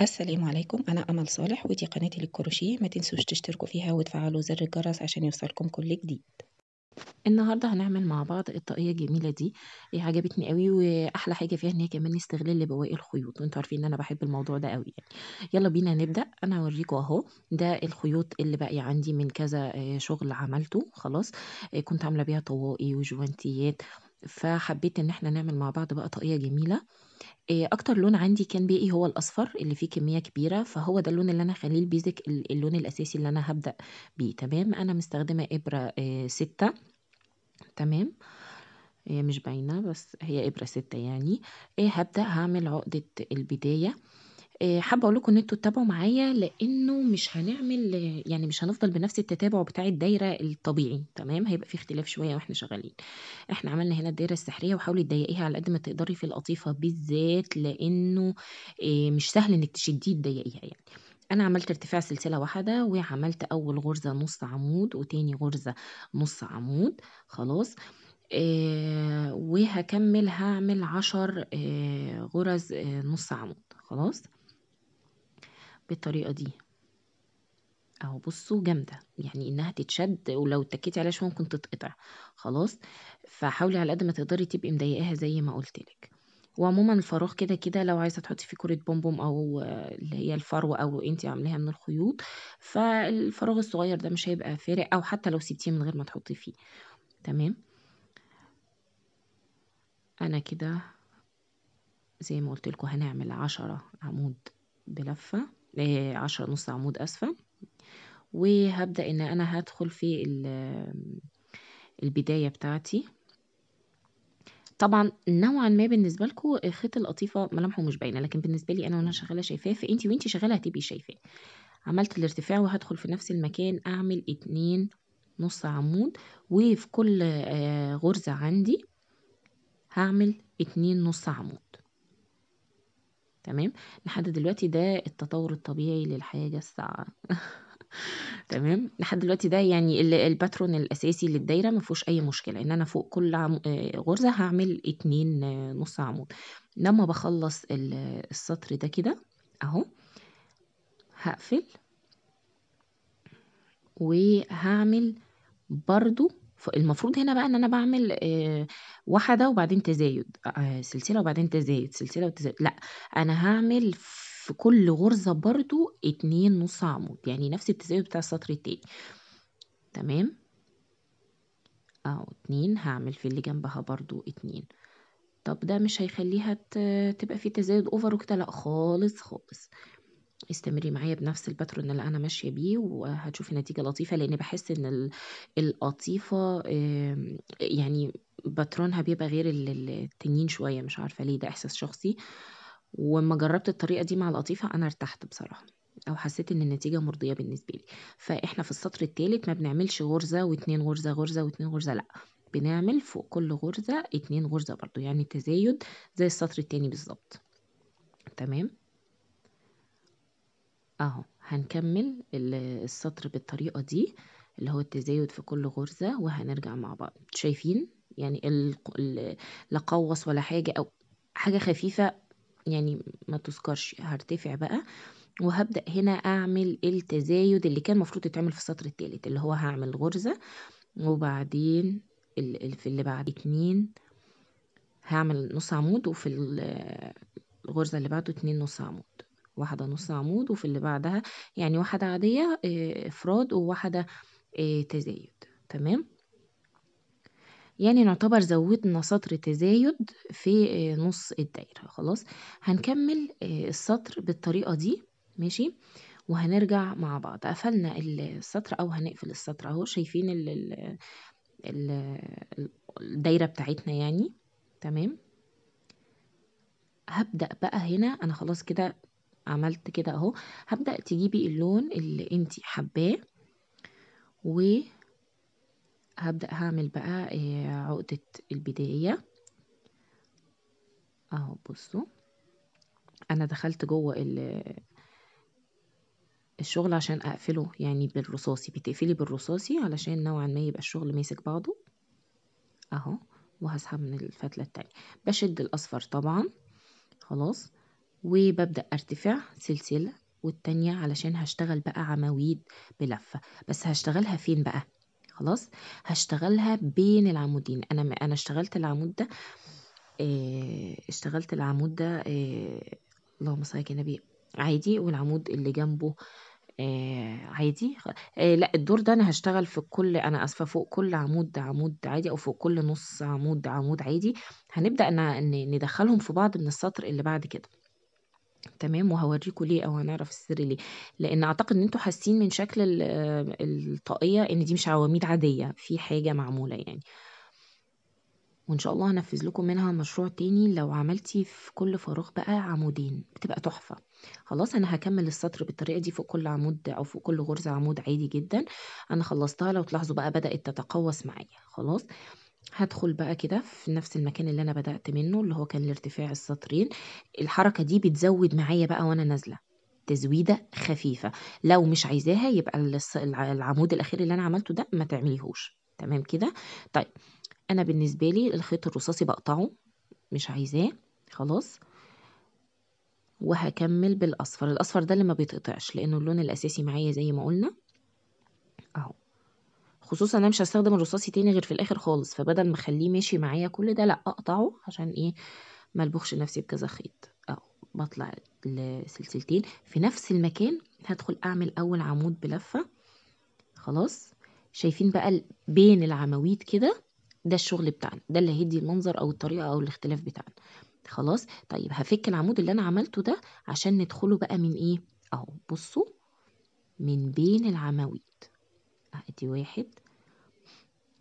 السلام عليكم انا امل صالح ودي قناتي للكروشيه ما تنسوش تشتركوا فيها وتفعلوا زر الجرس عشان يوصلكم كل جديد النهارده هنعمل مع بعض الطاقيه الجميله دي هي عجبتني قوي واحلى حاجه فيها ان هي كمان استغلال لبواقي الخيوط وانتوا عارفين ان انا بحب الموضوع ده قوي يعني يلا بينا نبدا انا هوريكم اهو ده الخيوط اللي باقي عندي من كذا آه، شغل عملته خلاص آه، كنت عامله بيها طواقي وجوانتيات فحبيت ان احنا نعمل مع بعض بقى طاقيه جميله آه، اكتر لون عندي كان باقي هو الاصفر اللي فيه كميه كبيره فهو ده اللون اللي انا هخليه البيزك اللون الاساسي اللي انا هبدا بيه تمام انا مستخدمه ابره آه، ستة تمام هي مش باينه بس هي ابره ستة يعني آه، هبدا هعمل عقده البدايه آه، حابة أقول لكم إن أنتوا تتابعوا معايا، لإنه مش هنعمل يعني مش هنفضل بنفس التتابع بتاع الدايرة الطبيعي، تمام؟ هيبقى في اختلاف شوية وإحنا شغالين. إحنا عملنا هنا الدايرة السحرية، وحاولي تضيقيها على قد ما تقدري في القطيفة بالذات، لإنه آه، مش سهل إنك تشديه تضيقيها يعني. أنا عملت ارتفاع سلسلة واحدة، وعملت أول غرزة نص عمود، وتاني غرزة نص عمود، خلاص، آه، وهكمل هعمل عشر غرز نص عمود، خلاص. بالطريقة دي اهو بصوا جامدة يعني انها تتشد ولو اتكيتي عليها شوية ممكن تتقطع خلاص فحاولي على قد ما تقدري تبقي مضايقاها زي ما قولتلك وعموما الفراغ كده كده لو عايزه تحطي فيه كره بومبوم او اللي هي الفروه او انت عاملاها من الخيوط فالفراغ الصغير ده مش هيبقى فارق او حتى لو سبتيه من غير ما تحطي فيه تمام انا كده زي ما قلت لكم هنعمل عشرة عمود بلفه عشرة نص عمود أسفة وهبدأ إن أنا هدخل في البداية بتاعتي طبعا نوعا ما بالنسبه لكم الخيط القطيفه ملامحه مش باينه لكن بالنسبه لي انا وانا شغاله شايفاه فانت وانت شغاله هتبقي شايفاه عملت الارتفاع وهدخل في نفس المكان اعمل اتنين نص عمود وفي كل آه، غرزه عندي هعمل اتنين نص عمود تمام لحد دلوقتي ده التطور الطبيعي للحاجة الساعة تمام لحد دلوقتي ده يعني الباترون الاساسي للدايره ما فيهوش اي مشكله ان انا فوق كل آه، غرزه هعمل اتنين آه، نص عمود لما بخلص السطر ده كده اهو هقفل وهعمل برضو فالمفروض هنا بقى ان انا بعمل واحده وبعدين تزايد، سلسلة وبعدين تزايد، سلسلة وتزايد، لأ، أنا هعمل في كل غرزة برضو اتنين نُص عمود، يعني نفس التزايد بتاع السطر التاني، تمام؟ اهو اتنين هعمل في اللي جنبها برضو اتنين طب ده مش هيخلّيها تبقى في تزايد اوفر وكده، لأ خالص، خالص. استمري معايا بنفس الباترون اللي انا ماشيه بيه وهتشوفي نتيجه لطيفه لان بحس ان القطيفه يعني باترونها بيبقى غير التنين شويه مش عارفه ليه ده احساس شخصي وما جربت الطريقه دي مع القطيفه انا ارتحت بصراحه او حسيت ان النتيجه مرضيه بالنسبه لي فاحنا في السطر الثالث ما بنعملش غرزه واتنين غرزه غرزه واتنين غرزه لا بنعمل فوق كل غرزه اتنين غرزه برضو يعني تزايد زي السطر التاني بالظبط تمام اهو هنكمل السطر بالطريقة دي اللي هو التزايد في كل غرزة وهنرجع مع بعض شايفين يعني ال... لا ولا حاجة أو حاجة خفيفة يعني ما تذكرش هرتفع بقى وهبدأ هنا أعمل التزايد اللي كان المفروض يتعمل في السطر التالت اللي هو هعمل غرزة وبعدين في اللي بعد اتنين هعمل نص عمود وفي الغرزة اللي بعده اتنين نص عمود واحدة نص عمود وفي اللي بعدها يعني واحدة عادية آه، افراد وواحدة آه، تزايد تمام يعني نعتبر زودنا سطر تزايد في آه، نص الدايرة خلاص هنكمل السطر بالطريقة دي ماشي وهنرجع مع بعض قفلنا السطر او هنقفل السطر اهو شايفين ال الدايرة بتاعتنا يعني تمام هبدأ بقى هنا انا خلاص كده عملت كده اهو هبدأ تجيبي اللون اللي انتي حباه و هبدا هعمل بقى آه، عقدة البداية اهو بصوا انا دخلت جوه الشغل عشان اقفله يعني بالرصاصي بتقفلي بالرصاصي علشان نوعا ما يبقى الشغل ماسك بعضه اهو وهسحب من الفتلة التانية بشد الاصفر طبعا خلاص وببدأ أرتفع سلسلة والتانية علشان هشتغل بقى عواميد بلفة بس هشتغلها فين بقى خلاص هشتغلها بين العمودين انا انا اشتغلت العمود ده اه اشتغلت العمود ده اه اللهم صل على النبي عادي والعمود اللي جنبه آه عادي آه لا الدور ده انا هشتغل في كل انا اسفه فوق كل عمود عمود عادي او فوق كل نص عمود عمود عادي هنبدا ندخلهم في بعض من السطر اللي بعد كده تمام، وهوريكم ليه أو هنعرف السر ليه، لإن أعتقد إن أنتم حاسين من شكل آه، الطاقية إن دي مش عواميد عادية، في حاجة معمولة يعني. وإن شاء الله هنفذ لكم منها مشروع تاني لو عملتي في كل فراغ بقى عمودين، بتبقى تحفة. خلاص أنا هكمل السطر بالطريقة دي فوق كل عمود أو فوق كل غرزة عمود عادي جدًا، أنا خلّصتها لو تلاحظوا بقى بدأت تتقوّس معايا، خلاص؟ هدخل بقى كده في نفس المكان اللي أنا بدأت منه اللي هو كان الارتفاع السطرين، الحركة دي بتزود معايا بقى وأنا نازلة، تزويدة خفيفة، لو مش عايزاها يبقى العمود الأخير اللي أنا عملته ده ما تعمليهوش، تمام كده؟ طيب أنا بالنسبة لي الخيط الرصاصي بقطعه مش عايزاه خلاص، وهكمل بالأصفر، الأصفر ده اللي ما بيتقطعش لأنه اللون الأساسي معايا زي ما قلنا أهو. خصوصًا أنا مش هستخدم الرصاصي تاني غير في الآخر خالص، فبدل ما أخلّيه ماشي معايا كل ده لأ أقطعه عشان إيه، ما البخش نفسي بكذا خيط، أهو بطلع لسلسلتين في نفس المكان هدخل أعمل أول عمود بلفة خلاص، شايفين بقى بين العواميد كده ده الشغل بتاعنا، ده اللي هيدي المنظر أو الطريقة أو الاختلاف بتاعنا، خلاص طيب هفك العمود اللي أنا عملته ده عشان ندخله بقى من إيه، أهو بصوا من بين العواميد. ادي واحد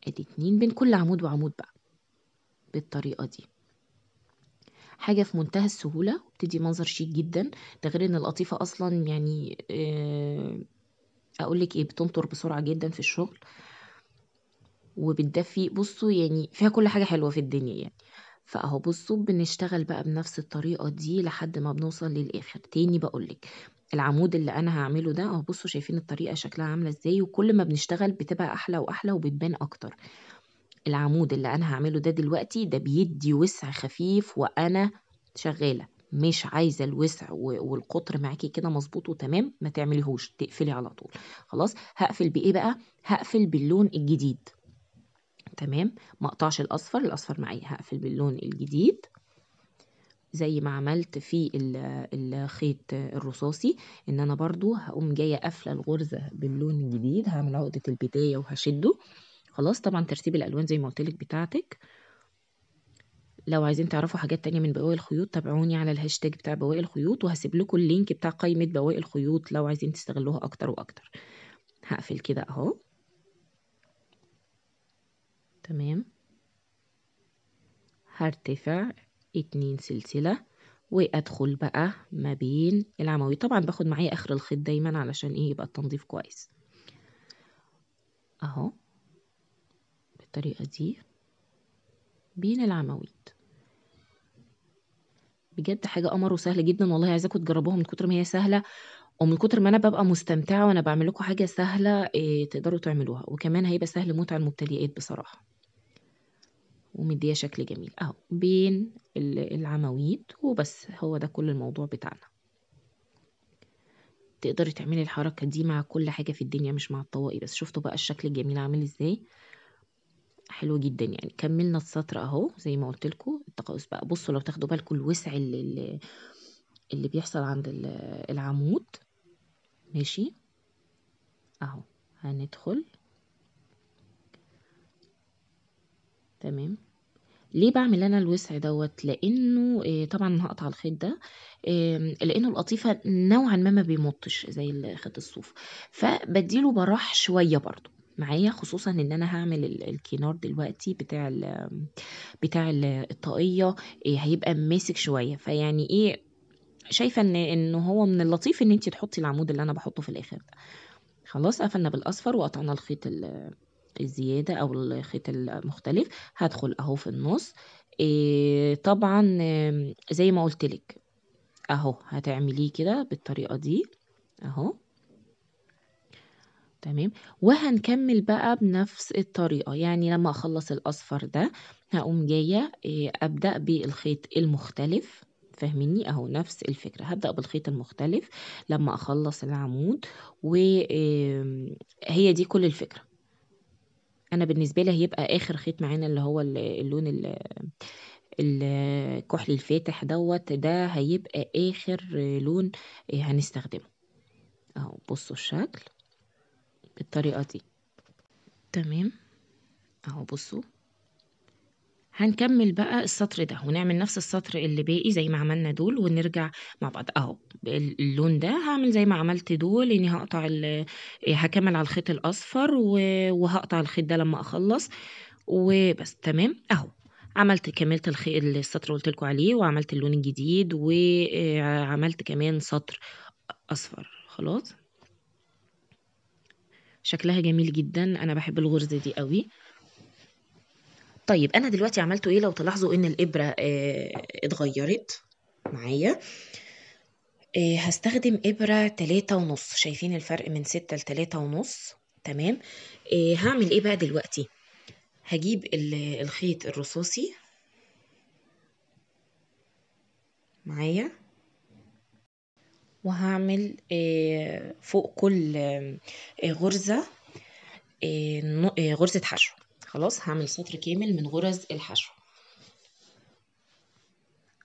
ادي اتنين بين كل عمود وعمود بقى بالطريقة دي حاجة في منتهى السهولة وبتدي منظر شيك جدا ده غير ان القطيفة اصلا يعني آه، اقولك ايه بتنطر بسرعة جدا في الشغل وبتدفي بصوا يعني فيها كل حاجة حلوة في الدنيا يعني فاهو بصوا بنشتغل بقى بنفس الطريقة دي لحد ما بنوصل للآخر تاني بقولك العمود اللي انا هعمله ده اهو بصوا شايفين الطريقه شكلها عامله ازاي وكل ما بنشتغل بتبقى احلى واحلى وبتبان اكتر العمود اللي انا هعمله ده دلوقتي ده بيدي وسع خفيف وانا شغاله مش عايزه الوسع والقطر معاكي كده مظبوط وتمام ما تعمليهوش تقفلي على طول خلاص هقفل بايه بقى هقفل باللون الجديد تمام ما اقطعش الاصفر الاصفر معايا هقفل باللون الجديد زي ما عملت في الخيط الرصاصي ان انا برضو هقوم جاية قافلة الغرزة باللون الجديد هعمل عقدة البداية وهشده خلاص طبعا ترتيب الالوان زي ما قلتلك بتاعتك لو عايزين تعرفوا حاجات تانية من بواقي الخيوط تابعوني على الهاشتاج بتاع بواقي الخيوط وهسيب لكم اللينك بتاع قائمة بواقي الخيوط لو عايزين تستغلوها اكتر واكتر هقفل كده اهو تمام هرتفع اتنين سلسلة وادخل بقى ما بين العمودي طبعا باخد معايا اخر الخيط دايما علشان ايه يبقى التنظيف كويس اهو بالطريقة دي بين العواميد بجد حاجة قمر وسهلة جدا والله عايزاكم تجربوها من كتر ما هي سهلة ومن كتر ما انا ببقى مستمتعة وانا بعمل لكم حاجة سهلة إيه تقدروا تعملوها وكمان هيبقى سهل متعة المبتدئات بصراحة ومديه شكل جميل اهو بين العواميد وبس هو ده كل الموضوع بتاعنا تقدري تعملي الحركة دي مع كل حاجة في الدنيا مش مع الطواقي بس شفتوا بقى الشكل الجميل عامل ازاي حلو جدا يعني كملنا السطر اهو زي ما قلت لكم التقاوس بقى بصوا لو تاخدوا بالكم الوسع اللي, اللي بيحصل عند العمود ماشي اهو هندخل تمام ليه بعمل انا الوسع دوت لانه طبعا هقطع الخيط ده آمم، لانه القطيفه نوعا ما ما بيمطش زي خيط الصوف فبديله براح شويه برضو معايا خصوصا ان انا هعمل الكينار دلوقتي بتاع الـ بتاع الطاقيه إيه هيبقى ماسك شويه فيعني ايه شايفه ان ان هو من اللطيف ان انت تحطي العمود اللي انا بحطه في الاخر ده خلاص قفلنا بالاصفر وقطعنا الخيط الزيادة أو الخيط المختلف هدخل أهو في النص إيه طبعا زي ما قلت لك اهو هتعمليه كده بالطريقة دي اهو تمام وهنكمل بقى بنفس الطريقة يعني لما اخلص الاصفر ده هقوم جاية آه، ابدأ بالخيط المختلف فاهميني اهو نفس الفكرة هبدأ بالخيط المختلف لما اخلص العمود وهي دي كل الفكرة انا بالنسبه لي هيبقى اخر خيط معانا اللي هو اللون الكحل الفاتح دوت ده هيبقى اخر لون هنستخدمه اهو بصوا الشكل بالطريقه دي تمام اهو بصوا هنكمل بقى السطر ده ونعمل نفس السطر اللي باقي زي ما عملنا دول ونرجع مع بعض اهو اللون ده هعمل زي ما عملت دول اني هقطع إيه، هكمل على الخيط الاصفر وهقطع الخيط ده لما اخلص وبس تمام اهو عملت كملت الخيط السطر قلت لكم عليه وعملت اللون الجديد وعملت آه، كمان سطر اصفر خلاص شكلها جميل جدا انا بحب الغرزه دي قوي طيب انا دلوقتي عملته ايه لو تلاحظوا ان الابره آه، اتغيرت معايا آه، هستخدم ابره تلاتة ونص شايفين الفرق من ستة لتلاتة ونص تمام آه، هعمل ايه بقى دلوقتي هجيب الخيط الرصاصي معايا وهعمل فوق كل غرزة غرزة حشو خلاص هعمل سطر كامل من غرز الحشو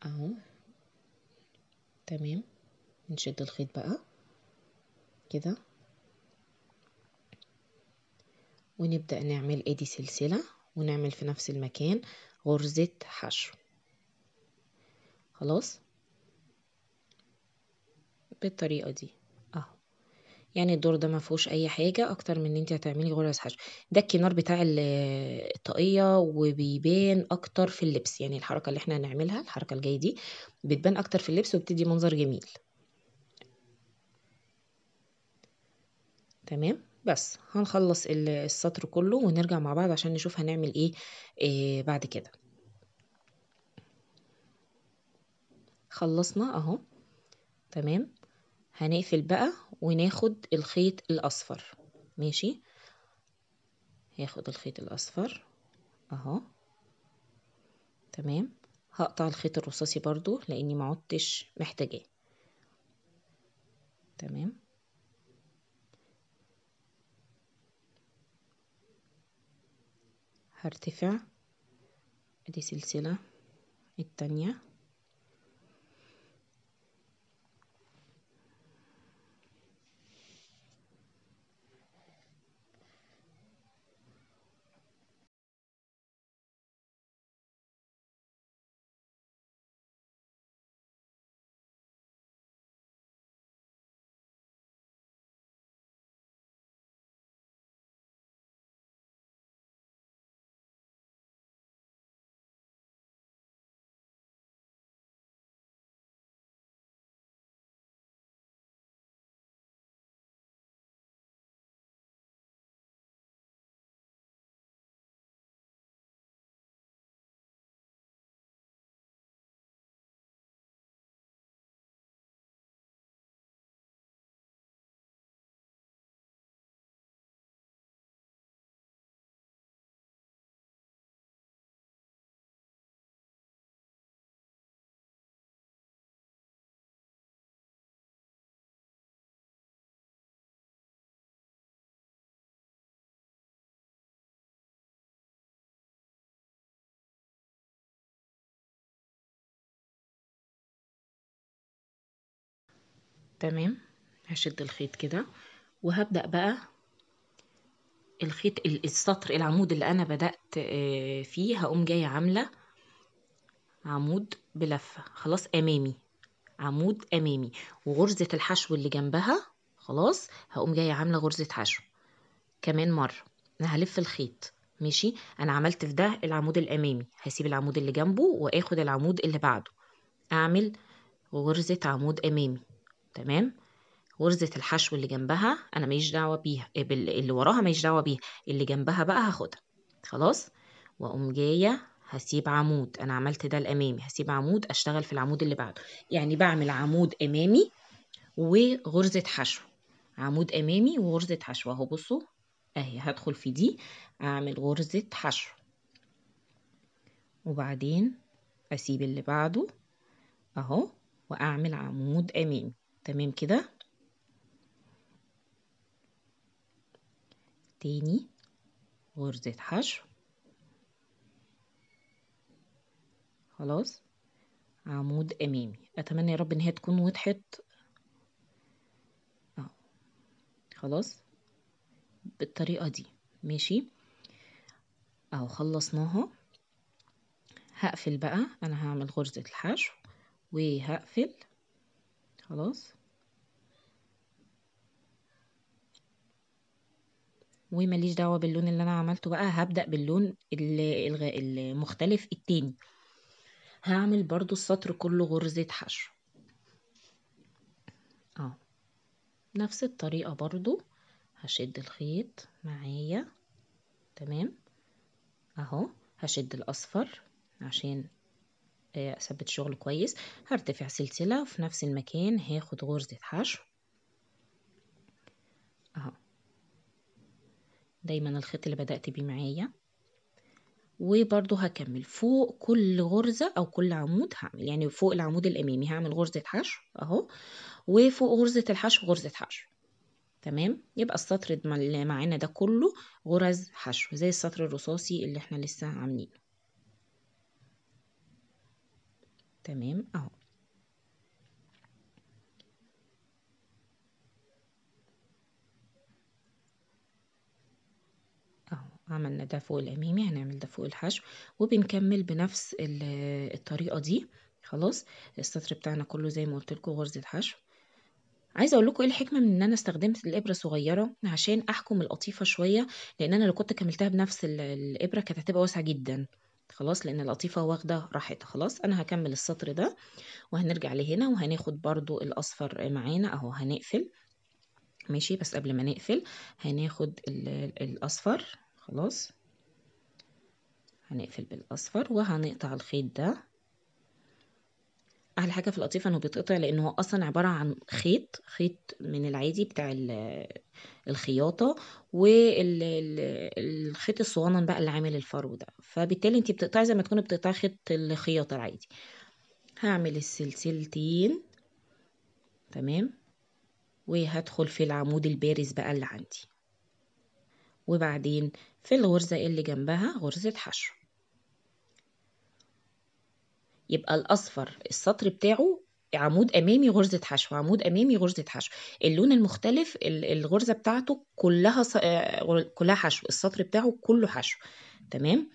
اهو تمام نشد الخيط بقى كده ونبدأ نعمل ادي سلسلة ونعمل في نفس المكان غرزة حشو خلاص بالطريقة دي يعني الدور ده ما فيهوش اي حاجه اكتر من ان انت هتعملي غرز حشو ده الكنار بتاع الطاقيه وبيبان اكتر في اللبس يعني الحركه اللي احنا هنعملها الحركه الجايه دي بتبان اكتر في اللبس وبتدي منظر جميل تمام بس هنخلص السطر كله ونرجع مع بعض عشان نشوف هنعمل ايه, إيه بعد كده خلصنا اهو تمام هنقفل بقى وناخد الخيط الاصفر ماشي هاخد الخيط الاصفر اهو تمام هقطع الخيط الرصاصي برضو لاني ما عدتش محتاجاه تمام هرتفع ادي سلسله التانية تمام هشد الخيط كده وهبدأ بقى الخيط السطر العمود اللي انا بدأت آه، فيه هقوم جاية عاملة عمود بلفة خلاص امامي عمود امامي وغرزة الحشو اللي جنبها خلاص هقوم جاية عاملة غرزة حشو كمان مرة انا هلف الخيط ماشي انا عملت في ده العمود الامامي هسيب العمود اللي جنبه واخد العمود اللي بعده اعمل غرزة عمود امامي تمام غرزة الحشو اللي جنبها انا ماليش دعوه بيها إيه، اللي وراها ماليش دعوه بيها اللي جنبها بقى هاخدها خلاص واقوم جايه هسيب عمود انا عملت ده الامامي هسيب عمود اشتغل في العمود اللي بعده يعني بعمل عمود امامي وغرزه حشو عمود امامي وغرزه حشو اهو بصوا اهي هدخل في دي اعمل غرزه حشو وبعدين اسيب اللي بعده اهو واعمل عمود امامي تمام كده تاني غرزة حشو خلاص عمود امامي اتمنى يا رب ان هي تكون وضحت اهو خلاص بالطريقه دي ماشي اهو خلصناها هقفل بقى انا هعمل غرزه الحشو وهقفل خلاص ومليش دعوة باللون اللي أنا عملته بقى هبدأ باللون المختلف التاني هعمل برضو السطر كله غرزة حشو اه نفس الطريقة برضو هشد الخيط معايا تمام اهو هشد الاصفر عشان آه، اثبت شغل كويس هرتفع سلسلة في نفس المكان هاخد غرزة حشو اهو دايما الخيط اللي بدأت بيه معايا وبرضو هكمل فوق كل غرزة أو كل عمود هعمل يعني فوق العمود الأمامي هعمل غرزة حشو أهو وفوق غرزة الحشو غرزة حشو تمام يبقى السطر اللي معانا ده كله غرز حشو زي السطر الرصاصي اللي احنا لسه عاملينه تمام اهو عملنا ده فوق الأمامي هنعمل ده فوق الحشو وبنكمل بنفس الطريقة دي خلاص السطر بتاعنا كله زي ما قلت لكم غرزة حشو عايزه اقول لكم ايه الحكمه من ان انا استخدمت الابره صغيره عشان احكم القطيفه شويه لان انا لو كنت كملتها بنفس الابره كانت هتبقى واسعه جدا خلاص لان لطيفه واخده راحتها خلاص انا هكمل السطر ده وهنرجع لهنا وهناخد برضو الاصفر معانا اهو هنقفل ماشي بس قبل ما نقفل هناخد الاصفر خلاص هنقفل بالاصفر وهنقطع الخيط ده احلى حاجه في القطيفه انه بيتقطع لانه هو اصلا عباره عن خيط خيط من العادي بتاع الخياطه والخيط الصوانن بقى اللي عامل الفرو ده فبالتالي انت بتقطعي زي ما تكوني بتقطعي خيط الخياطه العادي هعمل السلسلتين تمام وهدخل في العمود البارز بقى اللي عندي وبعدين في الغرزه اللي جنبها غرزه حشو يبقى الاصفر السطر بتاعه عمود امامي غرزه حشو عمود امامي غرزه حشو اللون المختلف الغرزه بتاعته كلها ص... آه، كلها حشو السطر بتاعه كله حشو تمام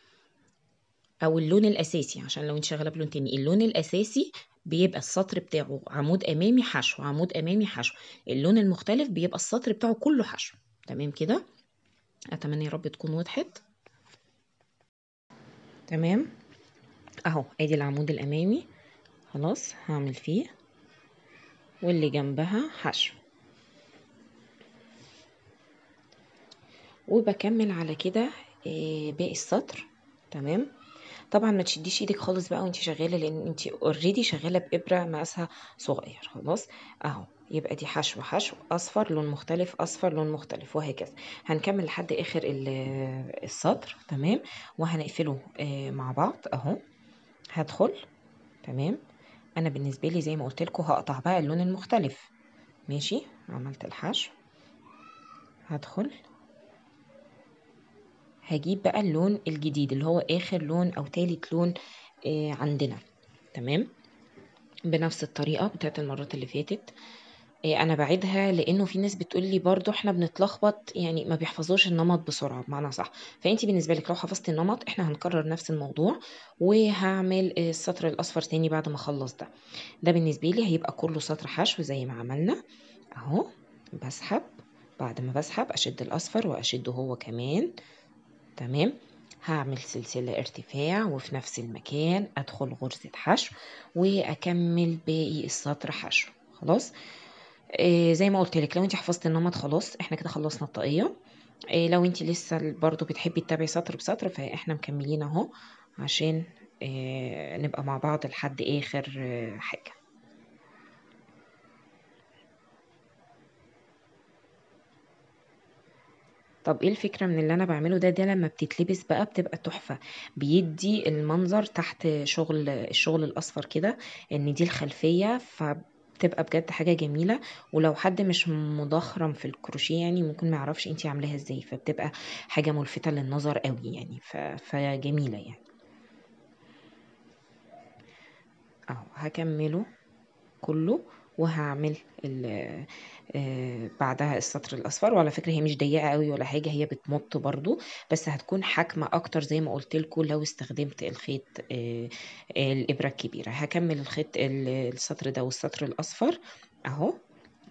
او اللون الاساسي عشان لو انت شغاله بلون تاني اللون الاساسي بيبقى السطر بتاعه عمود امامي حشو عمود امامي حشو اللون المختلف بيبقى السطر بتاعه كله حشو تمام كده اتمنى يا رب تكون وضحت تمام اهو ادي العمود الامامي خلاص هعمل فيه واللي جنبها حشو وبكمل على كده آه، باقي السطر تمام طبعا ما تشديش ايدك خالص بقى وانت شغاله لان انت اوريدي شغاله بابره مقاسها صغير خلاص اهو يبقى دي حشو حشو اصفر لون مختلف اصفر لون مختلف وهكذا هنكمل لحد اخر السطر تمام وهنقفله آه، مع بعض اهو هدخل تمام انا بالنسبه لي زي ما قلت لكم هقطع بقى اللون المختلف ماشي عملت الحشو هدخل هجيب بقى اللون الجديد اللي هو اخر لون او تالت لون آه عندنا تمام بنفس الطريقه بتاعت المرات اللي فاتت إيه، أنا بعيدها لإنه في ناس بتقول لي برضو إحنا بنتلخبط يعني ما بيحفظوش النمط بسرعة بمعنى صح فأنتِ بالنسبة لِك لو حفظتِ النمط إحنا هنكرر نفس الموضوع، وهعمل السطر الأصفر تاني بعد ما أخلّص ده، ده بالنسبة لي هيبقى كلّه سطر حشو زي ما عملنا أهو، بسحب بعد ما بسحب أشد الأصفر وأشده هو كمان تمام، هعمل سلسلة ارتفاع وفي نفس المكان أدخل غرزة حشو، وأكمل باقي السطر حشو خلاص. آه، زي ما قلت لك لو انت حفظت النمط خلاص احنا كده خلصنا الطاقيه آه، لو انت لسه برضو بتحبي تتابعي سطر بسطر فاحنا مكملين اهو عشان آه، نبقى مع بعض لحد اخر حاجه طب ايه الفكرة من اللي انا بعمله ده ده لما بتتلبس بقى بتبقى تحفة بيدي المنظر تحت شغل الشغل الاصفر كده ان دي الخلفية ف تبقى بجد حاجه جميله ولو حد مش مضخرم في الكروشيه يعني ممكن ما يعرفش انت عاملاها ازاي فبتبقى حاجه ملفته للنظر قوي يعني ف... فجميله يعني اهو هكمله كله وهعمل آه، بعدها السطر الاصفر وعلى فكره هي مش ضيقه قوي ولا حاجه هي بتمط برضو بس هتكون حاكمه اكتر زي ما قلت لكم لو استخدمت الخيط آه، آه، الابره الكبيره هكمل الخيط السطر ده والسطر الاصفر اهو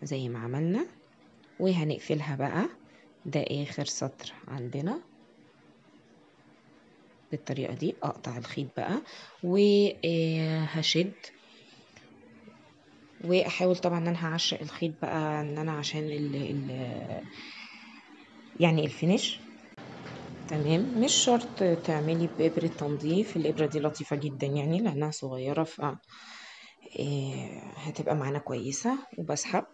زي ما عملنا وهنقفلها بقى ده اخر سطر عندنا بالطريقه دي اقطع الخيط بقى وهشد واحاول طبعا ان انا هعشق الخيط بقى ان انا عشان ال ال يعني الفينش تمام مش شرط تعملي بابرة تنظيف الابرة دي لطيفة جدا يعني لانها صغيرة ف آه، هتبقى معانا كويسة وبسحب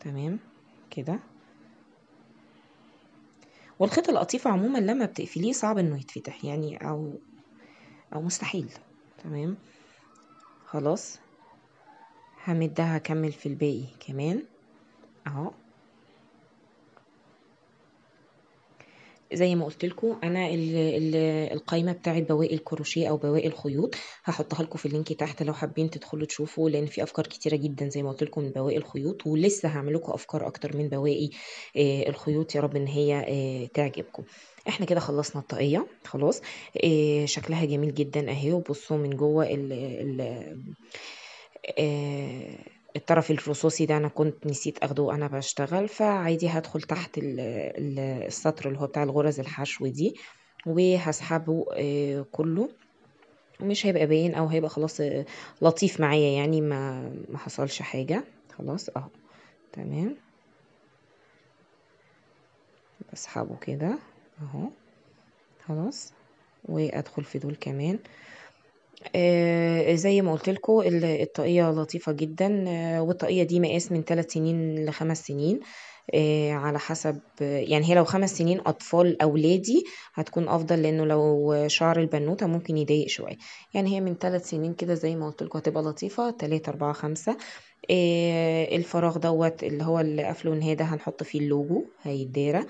تمام كده والخيط القطيف عموما لما بتقفليه صعب انه يتفتح يعني او او مستحيل تمام خلاص همدها هكمل في الباقي كمان اهو زي ما قلت لكم انا القايمه بتاعه بواقي الكروشيه او بواقي الخيوط هحطها لكم في اللينك تحت لو حابين تدخلوا تشوفوا لان في افكار كتيره جدا زي ما قلت لكم من بواقي الخيوط ولسه هعمل لكم افكار اكتر من بواقي آه، الخيوط يا رب ان هي آه، تعجبكم احنا كده خلصنا الطاقيه خلاص آه، شكلها جميل جدا اهي وبصوا من جوه آه، الطرف الفصوصي ده انا كنت نسيت اخده وانا بشتغل فعادي هدخل تحت السطر اللي هو بتاع الغرز الحشو دي وهسحبه آه، كله مش هيبقى باين او هيبقى خلاص آه، لطيف معايا يعني ما ما حصلش حاجه خلاص اهو تمام بسحبه كده اهو خلاص وادخل في دول كمان آه، زي ما قلت لكم الطاقية لطيفة جدا آه، والطاقية دي مقاس من ثلاث سنين لخمس سنين آه، على حسب يعني هي لو خمس سنين أطفال أولادي هتكون أفضل لأنه لو شعر البنوتة ممكن يضايق شوية يعني هي من ثلاث سنين كده زي ما قلت لكم هتبقى لطيفة 3 4 5 الفراغ دوت اللي هو القفل قافله ده هنحط فيه اللوجو هيدارة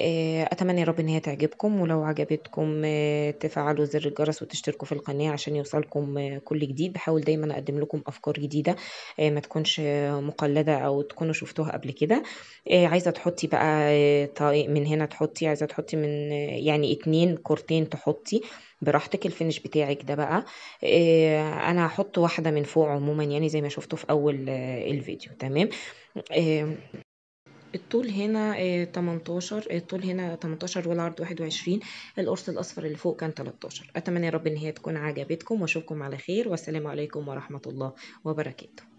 آه، اتمنى يا رب ان هي تعجبكم ولو عجبتكم آه، تفعلوا زر الجرس وتشتركوا في القناه عشان يوصلكم آه، كل جديد بحاول دايما اقدم لكم افكار جديده ما تكونش مقلده او تكونوا شفتوها قبل كده عايزه تحطي بقى من هنا تحطي عايزه تحطي من يعني اتنين كورتين تحطي براحتك الفينش بتاعك ده بقى انا هحط واحده من فوق عموما يعني زي ما شفتوا في اول الفيديو تمام الطول هنا آه 18 آه، الطول هنا 18 والعرض 21 القرص الاصفر اللي فوق كان 13 اتمنى يا رب ان هي تكون عجبتكم واشوفكم على خير والسلام عليكم ورحمه الله وبركاته